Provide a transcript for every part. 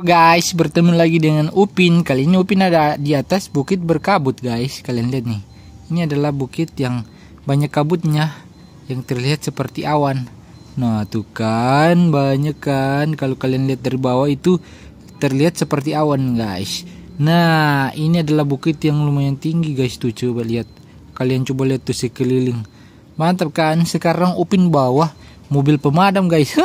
guys, bertemu lagi dengan Upin. Kali ini Upin ada di atas bukit berkabut guys. Kalian lihat nih. Ini adalah bukit yang banyak kabutnya yang terlihat seperti awan. Nah, tuh kan banyak kan. Kalau kalian lihat dari bawah itu terlihat seperti awan guys. Nah, ini adalah bukit yang lumayan tinggi guys tuh coba lihat. Kalian coba lihat tuh sekeliling. Mantap kan? Sekarang Upin bawah mobil pemadam guys.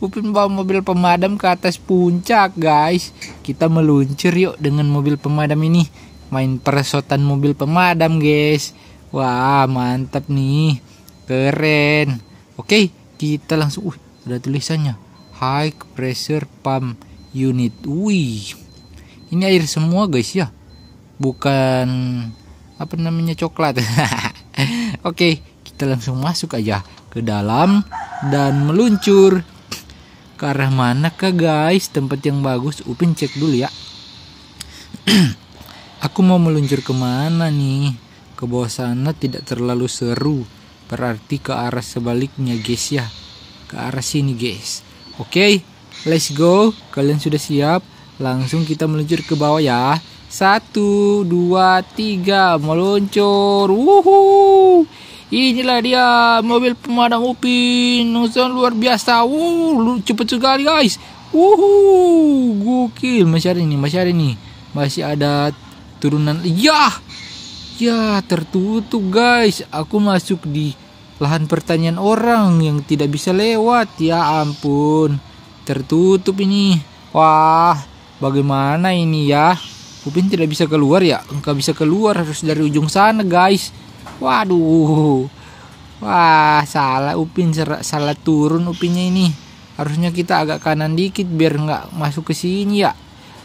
Upin bawa mobil pemadam ke atas puncak, guys. Kita meluncur yuk dengan mobil pemadam ini. Main peresotan mobil pemadam, guys. Wah, mantap nih. Keren. Oke, kita langsung. Uh, ada tulisannya. High pressure pump unit. Wih. Ini air semua, guys ya. Bukan apa namanya coklat. Oke, kita langsung masuk aja ke dalam dan meluncur ke arah mana kah guys tempat yang bagus Upin cek dulu ya aku mau meluncur kemana nih ke bawah sana tidak terlalu seru berarti ke arah sebaliknya guys ya ke arah sini guys oke okay, let's go kalian sudah siap langsung kita meluncur ke bawah ya satu dua tiga meluncur wuhuu Inilah dia mobil pemadam upin. Nusan luar biasa. Wuh, cepat sekali guys. Wuhu, gokil. Masih ada ini, masih ada ini. Masih ada turunan. Ya, ya tertutup guys. Aku masuk di lahan pertanian orang yang tidak bisa lewat. Ya ampun, tertutup ini. Wah, bagaimana ini ya? Upin tidak bisa keluar ya? Enggak bisa keluar harus dari ujung sana guys. Waduh. Wah, salah Upin salah turun Upinnya ini. Harusnya kita agak kanan dikit biar nggak masuk ke sini ya.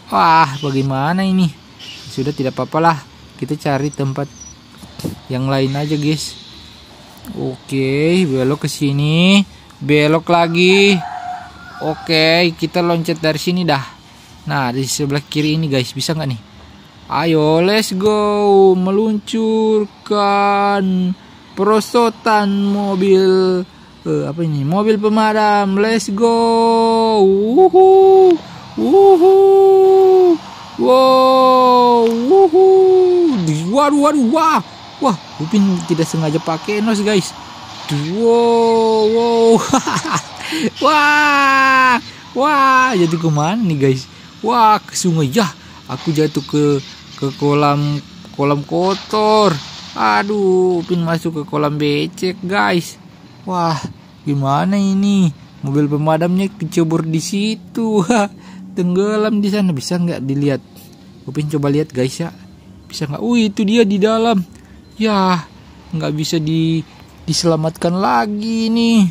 Wah, bagaimana ini? Sudah tidak apa-apalah. Kita cari tempat yang lain aja, guys. Oke, belok ke sini. Belok lagi. Oke, kita loncat dari sini dah. Nah, di sebelah kiri ini, guys. Bisa nggak nih? Ayo let's go meluncurkan perosotan mobil uh, apa ini mobil pemadam let's go wuhu wuhu wow wuhu waduh waduh wah wah Upin tidak sengaja pakai nos guys wow wow wah wah jadi kemana nih guys wah ke sungai ya aku jatuh ke ke kolam kolam kotor aduh Upin masuk ke kolam becek guys wah gimana ini mobil pemadamnya kecebur di situ tenggelam di sana bisa nggak dilihat Upin coba lihat guys ya bisa nggak Uh, itu dia di dalam ya nggak bisa di diselamatkan lagi nih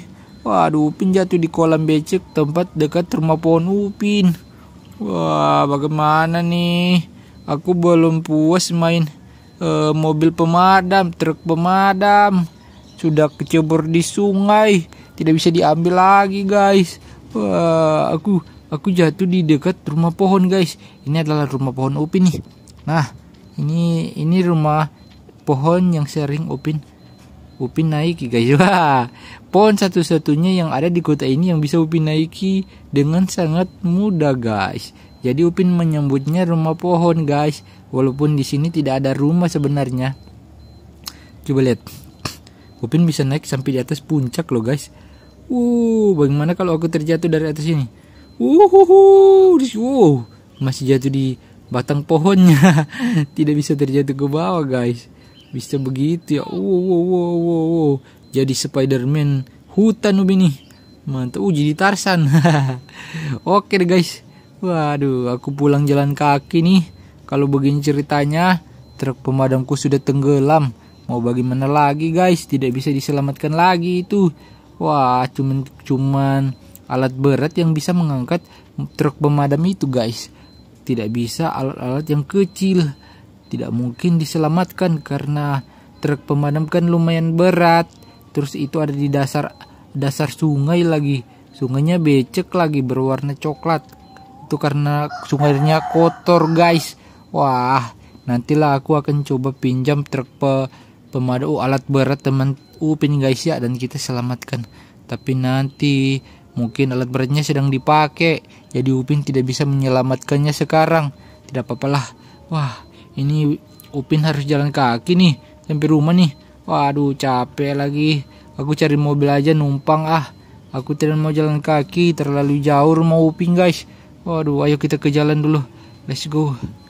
waduh Upin jatuh di kolam becek tempat dekat rumah pohon Upin Wah, bagaimana nih? Aku belum puas main e, mobil pemadam, truk pemadam. Sudah kecebur di sungai, tidak bisa diambil lagi, guys. Wah, aku aku jatuh di dekat rumah pohon, guys. Ini adalah rumah pohon Upin nih. Nah, ini ini rumah pohon yang sering Upin Upin naiki guys wah pohon satu-satunya yang ada di kota ini yang bisa Upin naiki dengan sangat mudah guys jadi Upin menyebutnya rumah pohon guys walaupun di sini tidak ada rumah sebenarnya coba lihat Upin bisa naik sampai di atas puncak loh guys uh bagaimana kalau aku terjatuh dari atas ini Uhuhuh, masih jatuh di batang pohonnya tidak bisa terjatuh ke bawah guys bisa begitu ya wow wow wow wow, wow. jadi Spiderman hutan ubi nih mantap uh di Tarsan oke deh guys waduh aku pulang jalan kaki nih kalau begini ceritanya truk pemadamku sudah tenggelam mau bagaimana lagi guys tidak bisa diselamatkan lagi itu wah cuman cuman alat berat yang bisa mengangkat truk pemadam itu guys tidak bisa alat-alat yang kecil tidak mungkin diselamatkan karena truk pemadam kan lumayan berat. Terus itu ada di dasar dasar sungai lagi. Sungainya becek lagi berwarna coklat. Itu karena sungainya kotor, guys. Wah, nantilah aku akan coba pinjam truk pe pemadam uh, oh, alat berat teman Upin oh, guys ya dan kita selamatkan. Tapi nanti mungkin alat beratnya sedang dipakai. Jadi Upin tidak bisa menyelamatkannya sekarang. Tidak apa-apalah. Wah, ini Upin harus jalan kaki nih sampai rumah nih waduh capek lagi aku cari mobil aja numpang ah aku tidak mau jalan kaki terlalu jauh rumah Upin guys waduh ayo kita ke jalan dulu let's go